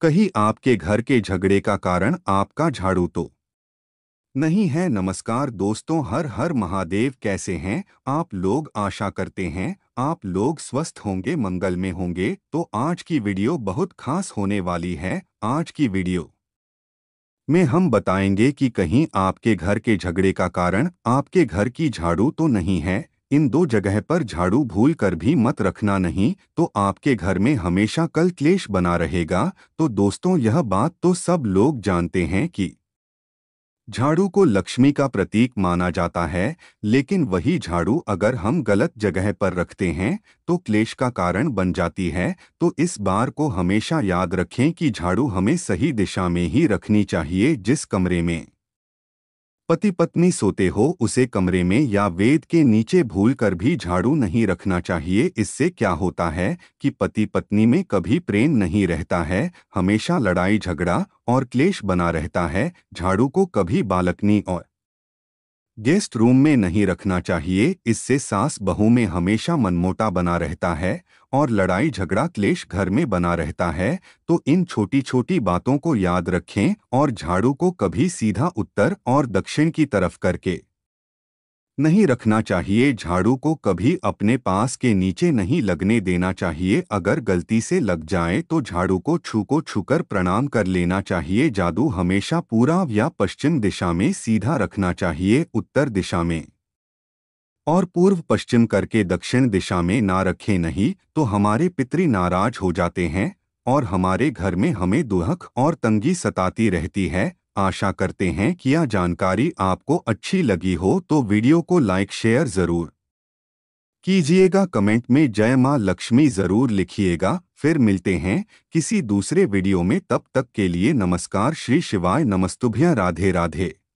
कहीं आपके घर के झगड़े का कारण आपका झाड़ू तो नहीं है नमस्कार दोस्तों हर हर महादेव कैसे हैं आप लोग आशा करते हैं आप लोग स्वस्थ होंगे मंगल में होंगे तो आज की वीडियो बहुत खास होने वाली है आज की वीडियो में हम बताएंगे कि कहीं आपके घर के झगड़े का कारण आपके घर की झाड़ू तो नहीं है इन दो जगह पर झाड़ू भूल कर भी मत रखना नहीं तो आपके घर में हमेशा कल क्लेश बना रहेगा तो दोस्तों यह बात तो सब लोग जानते हैं कि झाड़ू को लक्ष्मी का प्रतीक माना जाता है लेकिन वही झाड़ू अगर हम गलत जगह पर रखते हैं तो क्लेश का कारण बन जाती है तो इस बार को हमेशा याद रखें कि झाड़ू हमें सही दिशा में ही रखनी चाहिए जिस कमरे में पति पत्नी सोते हो उसे कमरे में या वेद के नीचे भूल कर भी झाड़ू नहीं रखना चाहिए इससे क्या होता है कि पति पत्नी में कभी प्रेम नहीं रहता है हमेशा लड़ाई झगड़ा और क्लेश बना रहता है झाड़ू को कभी बालकनी और गेस्ट रूम में नहीं रखना चाहिए इससे सास बहू में हमेशा मनमोटा बना रहता है और लड़ाई झगड़ा क्लेश घर में बना रहता है तो इन छोटी छोटी बातों को याद रखें और झाड़ू को कभी सीधा उत्तर और दक्षिण की तरफ करके नहीं रखना चाहिए झाड़ू को कभी अपने पास के नीचे नहीं लगने देना चाहिए अगर गलती से लग जाए तो झाड़ू को छू को छूकर प्रणाम कर लेना चाहिए जादू हमेशा पूर्व या पश्चिम दिशा में सीधा रखना चाहिए उत्तर दिशा में और पूर्व पश्चिम करके दक्षिण दिशा में ना रखें नहीं तो हमारे पितृ नाराज हो जाते हैं और हमारे घर में हमें दुहक और तंगी सताती रहती है आशा करते हैं कि यह जानकारी आपको अच्छी लगी हो तो वीडियो को लाइक शेयर ज़रूर कीजिएगा कमेंट में जय माँ लक्ष्मी ज़रूर लिखिएगा फिर मिलते हैं किसी दूसरे वीडियो में तब तक के लिए नमस्कार श्री शिवाय नमस्तुभ्या राधे राधे